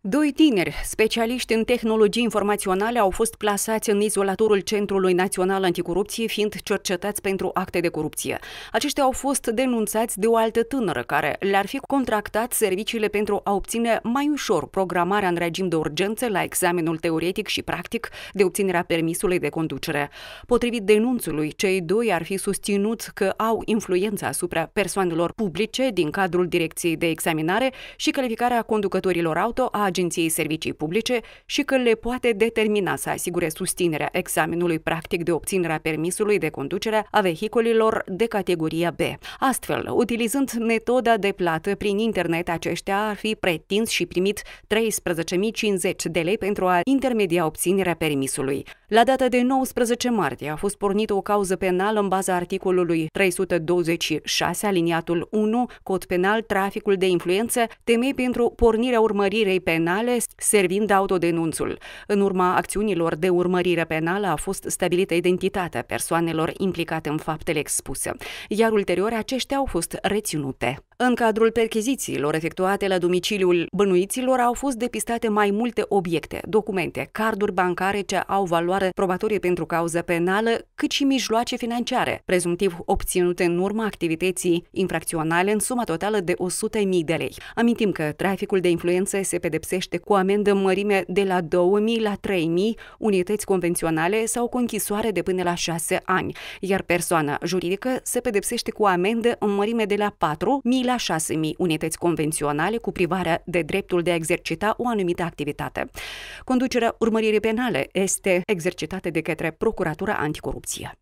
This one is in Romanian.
Doi tineri, specialiști în tehnologii informaționale, au fost plasați în izolatorul Centrului Național Anticorupție, fiind cercetați pentru acte de corupție. Aceștia au fost denunțați de o altă tânără care le-ar fi contractat serviciile pentru a obține mai ușor programarea în regim de urgență la examenul teoretic și practic de obținerea permisului de conducere. Potrivit denunțului, cei doi ar fi susținut că au influența asupra persoanelor publice din cadrul direcției de examinare și calificarea conducătorilor auto a Agenției Servicii Publice și că le poate determina să asigure susținerea examenului practic de obținerea permisului de conducere a vehiculilor de categoria B. Astfel, utilizând metoda de plată prin internet, aceștia ar fi pretins și primit 13.050 de lei pentru a intermedia obținerea permisului. La data de 19 martie a fost pornită o cauză penală în baza articolului 326 aliniatul 1 Cod Penal Traficul de Influență, temei pentru pornirea urmărirei penale penale, servind autodenunțul. În urma acțiunilor de urmărire penală a fost stabilită identitatea persoanelor implicate în faptele expuse, iar ulterior aceștia au fost reținute. În cadrul perchezițiilor efectuate la domiciliul bănuiților au fost depistate mai multe obiecte, documente, carduri bancare ce au valoare probatorie pentru cauză penală, cât și mijloace financiare, prezumtiv obținute în urma activității infracționale în suma totală de 100.000 de lei. Amintim că traficul de influență se pedepsește pedepsește cu amendă în mărime de la 2000 la 3000 unități convenționale sau cu închisoare de până la 6 ani, iar persoana juridică se pedepsește cu amendă în mărime de la 4000 la 6000 unități convenționale cu privarea de dreptul de a exercita o anumită activitate. Conducerea urmăririi penale este exercitată de către Procuratura Anticorupție.